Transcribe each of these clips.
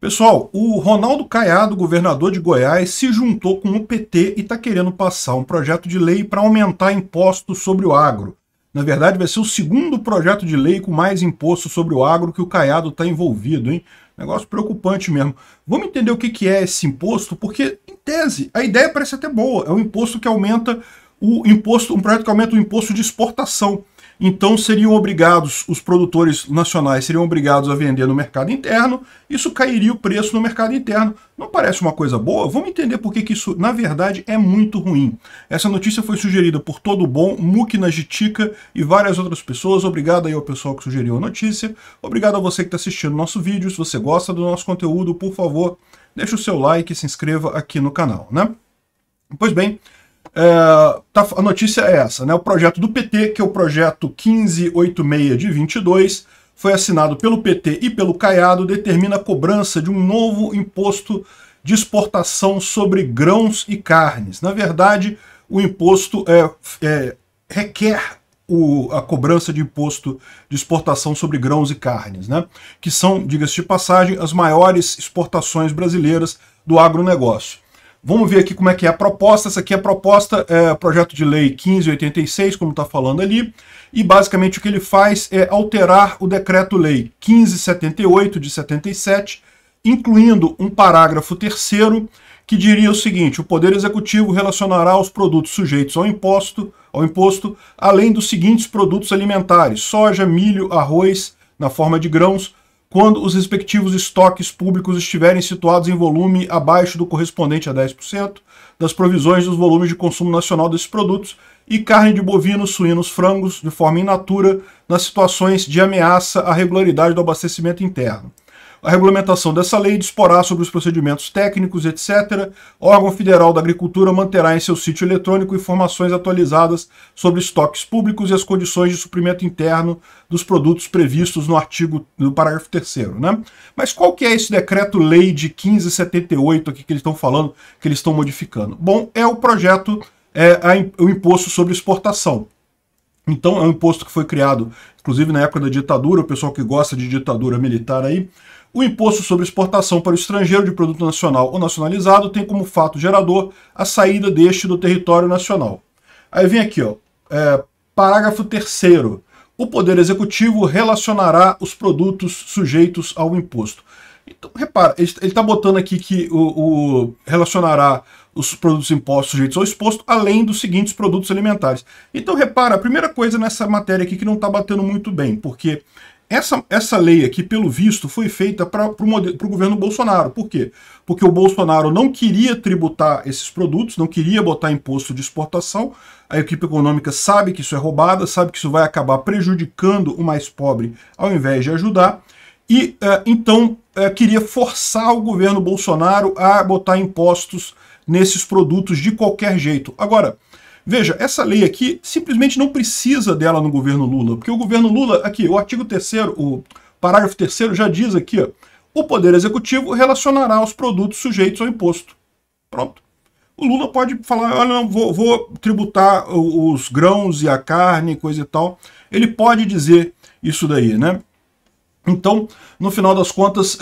Pessoal, o Ronaldo Caiado, governador de Goiás, se juntou com o PT e está querendo passar um projeto de lei para aumentar impostos sobre o agro. Na verdade, vai ser o segundo projeto de lei com mais imposto sobre o agro que o Caiado está envolvido, hein? Negócio preocupante mesmo. Vamos entender o que, é esse imposto, porque, em tese, a ideia parece até boa. É um imposto que aumenta o imposto, um projeto que aumenta o imposto de exportação. Então seriam obrigados, os produtores nacionais seriam obrigados a vender no mercado interno, isso cairia o preço no mercado interno. Não parece uma coisa boa? Vamos entender por que, que isso, na verdade, é muito ruim. Essa notícia foi sugerida por Todo Bom, Mukna Jitica e várias outras pessoas. Obrigado aí ao pessoal que sugeriu a notícia. Obrigado a você que está assistindo nosso vídeo. Se você gosta do nosso conteúdo, por favor, deixe o seu like e se inscreva aqui no canal, né? Pois bem, é, tá, a notícia é essa, né? O projeto do PT, que é o projeto 1586 de 22, foi assinado pelo PT e pelo Caiado, determina a cobrança de um novo imposto de exportação sobre grãos e carnes. Na verdade, o imposto é, é requer o, a cobrança de imposto de exportação sobre grãos e carnes, né? que são, diga-se de passagem, as maiores exportações brasileiras do agronegócio. Vamos ver aqui como é que é a proposta. Essa aqui é a proposta, é, projeto de lei 1586, como está falando ali. E basicamente o que ele faz é alterar o decreto-lei 1578 de 77, incluindo um parágrafo terceiro que diria o seguinte: o Poder Executivo relacionará os produtos sujeitos ao imposto, ao imposto, além dos seguintes produtos alimentares: soja, milho, arroz, na forma de grãos, quando os respectivos estoques públicos estiverem situados em volume abaixo do correspondente a 10% das provisões dos volumes de consumo nacional desses produtos e carne de bovinos, suínos, frangos, de forma in natura, nas situações de ameaça à regularidade do abastecimento interno. A regulamentação dessa lei disporá sobre os procedimentos técnicos, etc. O órgão federal da agricultura manterá em seu sítio eletrônico informações atualizadas sobre estoques públicos e as condições de suprimento interno dos produtos previstos no artigo do parágrafo 3 né? Mas qual que é esse decreto-lei de 1578 aqui que eles estão falando, que eles estão modificando? Bom, é o projeto é a, o imposto sobre exportação. Então, é um imposto que foi criado, inclusive na época da ditadura, o pessoal que gosta de ditadura militar aí, o imposto sobre exportação para o estrangeiro de produto nacional ou nacionalizado tem como fato gerador a saída deste do território nacional. Aí vem aqui, ó, é, parágrafo 3 o Poder Executivo relacionará os produtos sujeitos ao imposto. Então, repara, ele está botando aqui que o, o, relacionará os produtos impostos sujeitos ao exposto, além dos seguintes produtos alimentares. Então, repara, a primeira coisa nessa matéria aqui que não está batendo muito bem, porque essa, essa lei aqui, pelo visto, foi feita para o governo Bolsonaro. Por quê? Porque o Bolsonaro não queria tributar esses produtos, não queria botar imposto de exportação. A equipe econômica sabe que isso é roubada, sabe que isso vai acabar prejudicando o mais pobre ao invés de ajudar e é, então é, queria forçar o governo Bolsonaro a botar impostos nesses produtos de qualquer jeito. Agora, veja, essa lei aqui simplesmente não precisa dela no governo Lula, porque o governo Lula, aqui, o artigo 3 o parágrafo 3 já diz aqui, ó, o Poder Executivo relacionará os produtos sujeitos ao imposto. Pronto. O Lula pode falar, olha, não, vou, vou tributar os grãos e a carne, coisa e tal. Ele pode dizer isso daí, né? Então, no final das contas, uh,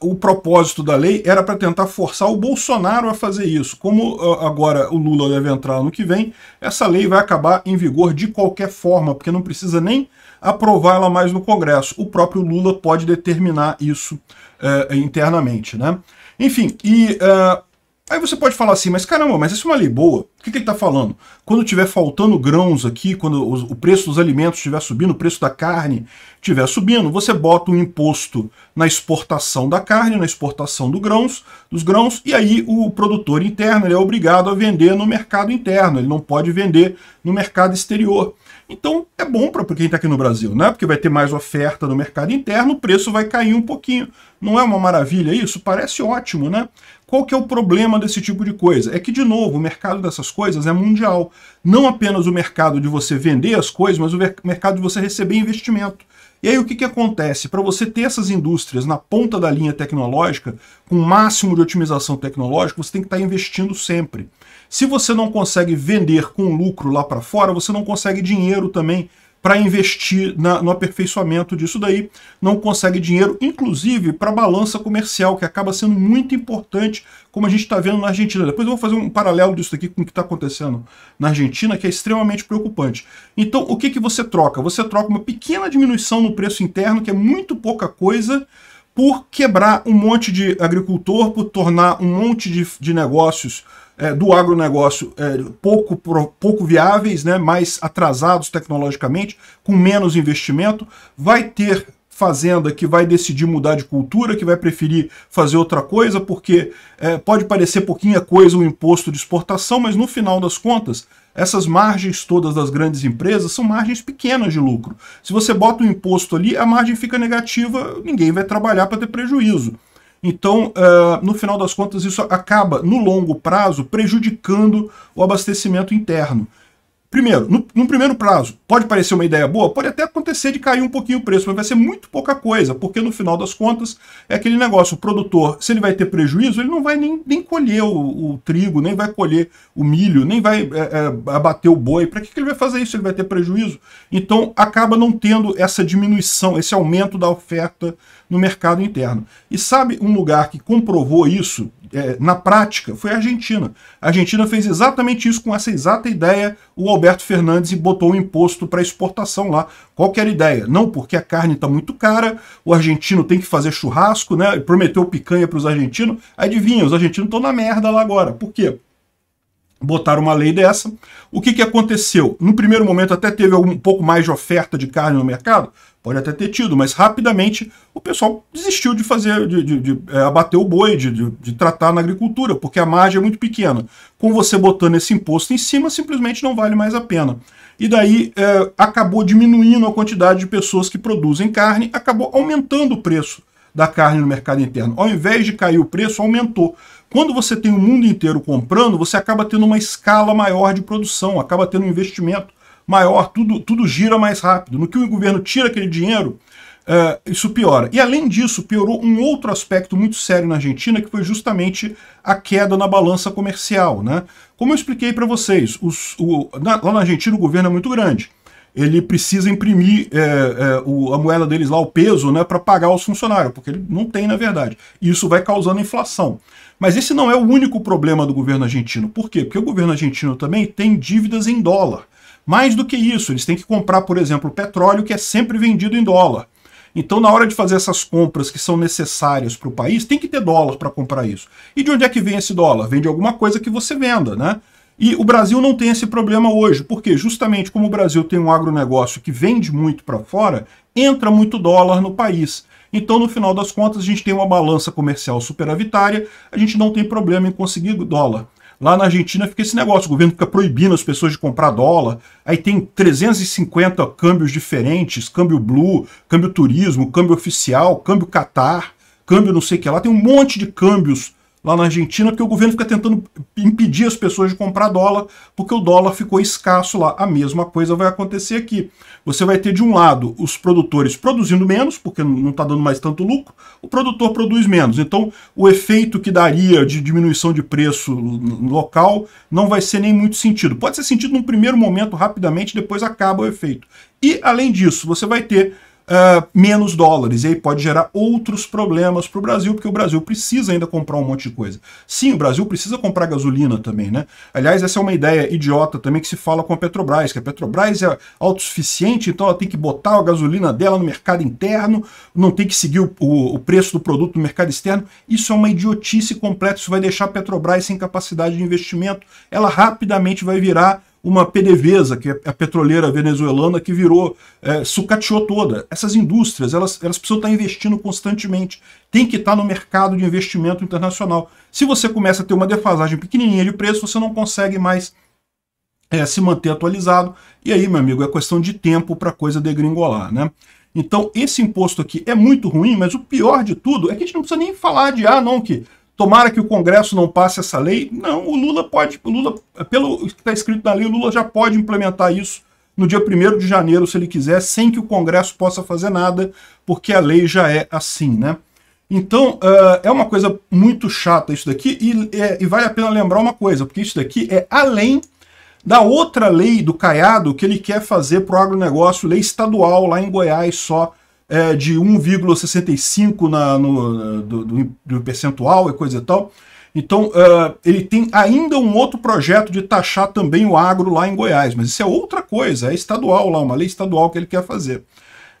o propósito da lei era para tentar forçar o Bolsonaro a fazer isso. Como uh, agora o Lula deve entrar no que vem, essa lei vai acabar em vigor de qualquer forma, porque não precisa nem aprovar ela mais no Congresso. O próprio Lula pode determinar isso uh, internamente. Né? Enfim, e é, Aí você pode falar assim, mas caramba, mas isso é uma lei boa. O que, que ele está falando? Quando tiver faltando grãos aqui, quando o preço dos alimentos estiver subindo, o preço da carne estiver subindo, você bota um imposto na exportação da carne, na exportação do grãos, dos grãos, e aí o produtor interno é obrigado a vender no mercado interno, ele não pode vender no mercado exterior. Então é bom para quem está aqui no Brasil, né? Porque vai ter mais oferta no mercado interno, o preço vai cair um pouquinho. Não é uma maravilha isso? Parece ótimo, né? Qual que é o problema desse tipo de coisa? É que, de novo, o mercado dessas coisas é mundial. Não apenas o mercado de você vender as coisas, mas o mercado de você receber investimento. E aí o que, que acontece? Para você ter essas indústrias na ponta da linha tecnológica, com o máximo de otimização tecnológica, você tem que estar tá investindo sempre. Se você não consegue vender com lucro lá para fora, você não consegue dinheiro também para investir na, no aperfeiçoamento disso daí, não consegue dinheiro, inclusive para a balança comercial, que acaba sendo muito importante, como a gente está vendo na Argentina. Depois eu vou fazer um paralelo disso aqui com o que está acontecendo na Argentina, que é extremamente preocupante. Então, o que, que você troca? Você troca uma pequena diminuição no preço interno, que é muito pouca coisa, por quebrar um monte de agricultor, por tornar um monte de, de negócios é, do agronegócio é, pouco, pro, pouco viáveis, né, mais atrasados tecnologicamente, com menos investimento, vai ter fazenda que vai decidir mudar de cultura, que vai preferir fazer outra coisa, porque é, pode parecer pouquinha coisa o um imposto de exportação, mas no final das contas, essas margens todas das grandes empresas são margens pequenas de lucro. Se você bota o um imposto ali, a margem fica negativa, ninguém vai trabalhar para ter prejuízo. Então, uh, no final das contas, isso acaba, no longo prazo, prejudicando o abastecimento interno. Primeiro, no, no, primeiro prazo, pode parecer uma ideia boa, pode até acontecer de cair um pouquinho o preço, mas vai ser muito pouca coisa, porque no final das contas é aquele negócio, o produtor, se ele vai ter prejuízo, ele não vai nem, nem colher o, o trigo, nem vai colher o milho, nem vai é, é, abater o boi, para que, que ele vai fazer isso? Ele vai ter prejuízo? Então acaba não tendo essa diminuição, esse aumento da oferta no mercado interno. E sabe um lugar que comprovou isso é, na prática foi a Argentina. A Argentina fez exatamente isso com essa exata ideia. O Alberto Fernandes e botou um imposto para exportação lá. Qualquer ideia? Não, porque a carne está muito cara, o argentino tem que fazer churrasco, né? Prometeu picanha para os argentinos. Adivinha, os argentinos estão na merda lá agora. Por quê? botaram uma lei dessa. O que, que aconteceu? No primeiro momento até teve um pouco mais de oferta de carne no mercado, pode até ter tido, mas rapidamente o pessoal desistiu de fazer, de, de, de é, abater o boi, de, de, tratar na agricultura, porque a margem é muito pequena. Com você botando esse imposto em cima, simplesmente não vale mais a pena. E daí é, acabou diminuindo a quantidade de pessoas que produzem carne, acabou aumentando o preço da carne no mercado interno. Ao invés de cair o preço, aumentou. Quando você tem o mundo inteiro comprando, você acaba tendo uma escala maior de produção, acaba tendo um investimento maior, tudo, tudo gira mais rápido. No que o governo tira aquele dinheiro, Uh, isso piora. E além disso, piorou um outro aspecto muito sério na Argentina, que foi justamente a queda na balança comercial. Né? Como eu expliquei para vocês, os, o, na, lá na Argentina o governo é muito grande ele precisa imprimir é, é, o, a moeda deles lá, o peso, né, para pagar os funcionários, porque ele não tem, na verdade. E isso vai causando inflação. Mas esse não é o único problema do governo argentino. Por quê? Porque o governo argentino também tem dívidas em dólar. Mais do que isso, eles têm que comprar, por exemplo, petróleo, que é sempre vendido em dólar. Então, na hora de fazer essas compras que são necessárias para o país, tem que ter dólar para comprar isso. E de onde é que vem esse dólar? Vem de alguma coisa que você venda, né? E o Brasil não tem esse problema hoje, porque justamente como o Brasil tem um agronegócio que vende muito para fora, entra muito dólar no país. Então, no final das contas, a gente tem uma balança comercial superavitária, a gente não tem problema em conseguir dólar. Lá na Argentina fica esse negócio, o governo fica proibindo as pessoas de comprar dólar, aí tem 350 câmbios diferentes, câmbio blue, câmbio turismo, câmbio oficial, câmbio Qatar, câmbio não sei o que lá, tem um monte de câmbios lá na Argentina, porque o governo fica tentando impedir as pessoas de comprar dólar, porque o dólar ficou escasso lá. A mesma coisa vai acontecer aqui. Você vai ter, de um lado, os produtores produzindo menos, porque não está dando mais tanto lucro, o produtor produz menos. Então, o efeito que daria de diminuição de preço local não vai ser nem muito sentido. Pode ser sentido num primeiro momento, rapidamente, depois acaba o efeito. E, além disso, você vai ter uh, menos dólares. E aí pode gerar outros problemas para o Brasil, porque o Brasil precisa ainda comprar um monte de coisa. Sim, o Brasil precisa comprar gasolina também, né? Aliás, essa é uma ideia idiota também que se fala com a Petrobras, que a Petrobras é autossuficiente, então ela tem que botar a gasolina dela no mercado interno, não tem que seguir o, o, o preço do produto no mercado externo. Isso é uma idiotice completa, isso vai deixar a Petrobras sem capacidade de investimento. Ela rapidamente vai virar uma PDVSA, que é a petroleira venezuelana, que virou, é, sucateou toda. Essas indústrias, elas, elas precisam estar investindo constantemente. Tem que estar no mercado de investimento internacional. Se você começa a ter uma defasagem pequenininha de preço, você não consegue mais é, se manter atualizado. E aí, meu amigo, é questão de tempo para a coisa degringolar, né? Então, esse imposto aqui é muito ruim, mas o pior de tudo é que a gente não precisa nem falar de, ah, não, que Tomara que o Congresso não passe essa lei. Não, o Lula pode, o Lula, pelo que está escrito na lei, o Lula já pode implementar isso no dia 1 de janeiro, se ele quiser, sem que o Congresso possa fazer nada, porque a lei já é assim, né? Então, uh, é uma coisa muito chata isso daqui, e, é, e vale a pena lembrar uma coisa, porque isso daqui é além da outra lei do Caiado que ele quer fazer para o agronegócio, lei estadual lá em Goiás só, é, de 1,65 no, do, do, do, percentual e coisa e tal. Então, uh, ele tem ainda um outro projeto de taxar também o agro lá em Goiás, mas isso é outra coisa, é estadual lá, uma lei estadual que ele quer fazer.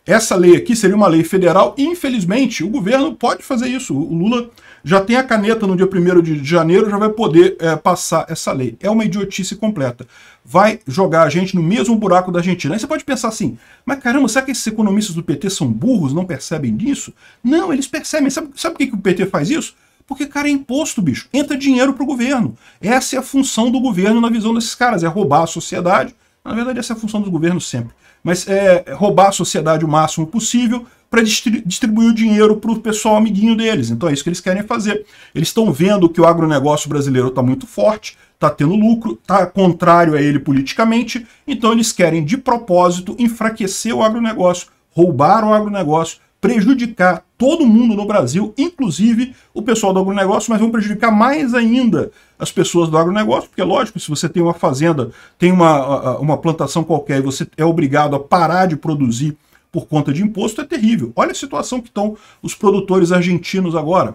Essa lei aqui seria uma lei federal, e infelizmente o governo pode fazer isso. O Lula já tem a caneta no dia 1 de janeiro, já vai poder é, passar essa lei. É uma idiotice completa. Vai jogar a gente no mesmo buraco da Argentina. Aí você pode pensar assim, mas caramba, será que esses economistas do PT são burros, não percebem disso? Não, eles percebem. Sabe, sabe por que, que o PT faz isso? Porque, cara, é imposto, bicho. Entra dinheiro pro governo. Essa é a função do governo na visão desses caras, é roubar a sociedade. Na verdade, essa é a função dos governos sempre. Mas é, é roubar a sociedade o máximo possível para distribuir o dinheiro para o pessoal amiguinho deles. Então é isso que eles querem fazer. Eles estão vendo que o agronegócio brasileiro está muito forte, está tendo lucro, está contrário a ele politicamente, então eles querem, de propósito, enfraquecer o agronegócio, roubar o agronegócio, prejudicar todo mundo no Brasil, inclusive o pessoal do agronegócio, mas vão prejudicar mais ainda as pessoas do agronegócio, porque é lógico, se você tem uma fazenda, tem uma, uma plantação qualquer e você é obrigado a parar de produzir por conta de imposto é terrível. Olha a situação que estão os produtores argentinos agora.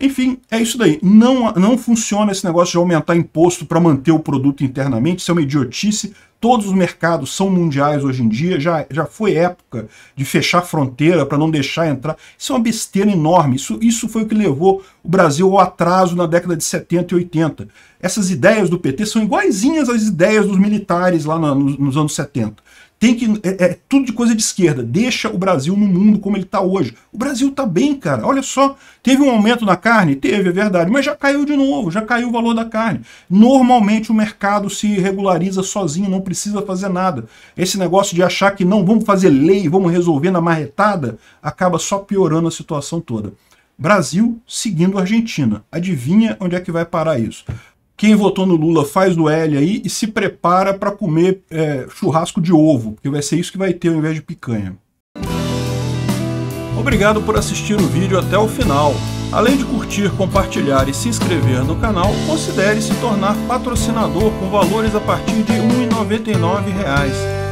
Enfim, é isso daí. Não, não funciona esse negócio de aumentar imposto para manter o produto internamente, isso é uma idiotice. Todos os mercados são mundiais hoje em dia, já, já foi época de fechar fronteira para não deixar entrar. Isso é uma besteira enorme. Isso, isso foi o que levou o Brasil ao atraso na década de 70 e 80. Essas ideias do PT são iguaizinhas às ideias dos militares lá na, nos, nos anos 70. Tem que. É, é, tudo de coisa de esquerda. Deixa o Brasil no mundo como ele está hoje. O Brasil está bem, cara. Olha só. Teve um aumento na carne? Teve, é verdade. Mas já caiu de novo, já caiu o valor da carne. Normalmente o mercado se regulariza sozinho, não precisa fazer nada. Esse negócio de achar que não vamos fazer lei, vamos resolver na marretada, acaba só piorando a situação toda. Brasil seguindo a Argentina. Adivinha onde é que vai parar isso? Quem votou no Lula faz o L aí e se prepara para comer é, churrasco de ovo, porque vai ser isso que vai ter ao invés de picanha. Obrigado por assistir o vídeo até o final. Além de curtir, compartilhar e se inscrever no canal, considere se tornar patrocinador com valores a partir de R$ 1,99